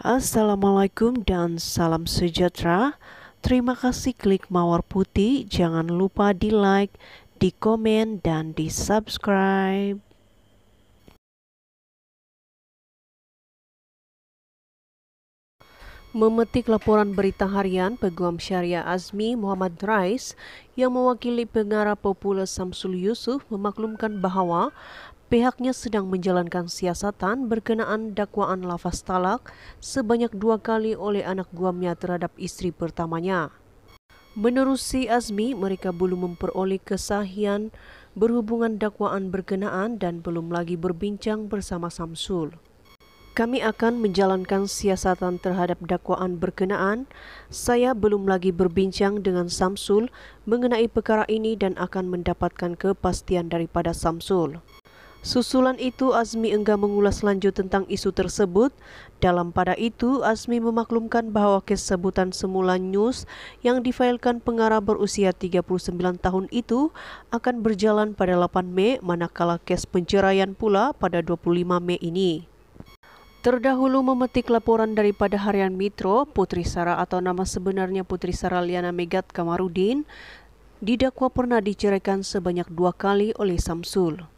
Assalamualaikum dan salam sejahtera. Terima kasih klik mawar putih. Jangan lupa di like, di komen, dan di subscribe. Memetik laporan berita harian Peguam Syariah Azmi Muhammad Rais yang mewakili pengarah populer Samsul Yusuf memaklumkan bahawa pihaknya sedang menjalankan siasatan berkenaan dakwaan lafaz talak sebanyak dua kali oleh anak guamnya terhadap istri pertamanya. Menerusi Azmi, mereka belum memperoleh kesahian berhubungan dakwaan berkenaan dan belum lagi berbincang bersama Samsul. Kami akan menjalankan siasatan terhadap dakwaan berkenaan. Saya belum lagi berbincang dengan Samsul mengenai perkara ini dan akan mendapatkan kepastian daripada Samsul. Susulan itu Azmi enggak mengulas lanjut tentang isu tersebut. Dalam pada itu, Azmi memaklumkan bahwa kes sebutan semula news yang difailkan pengarah berusia 39 tahun itu akan berjalan pada 8 Mei manakala kes penceraian pula pada 25 Mei ini. Terdahulu memetik laporan daripada Harian Mitro, Putri Sara atau nama sebenarnya Putri Sara Liana Megat Kamarudin, didakwa pernah diceraikan sebanyak dua kali oleh Samsul.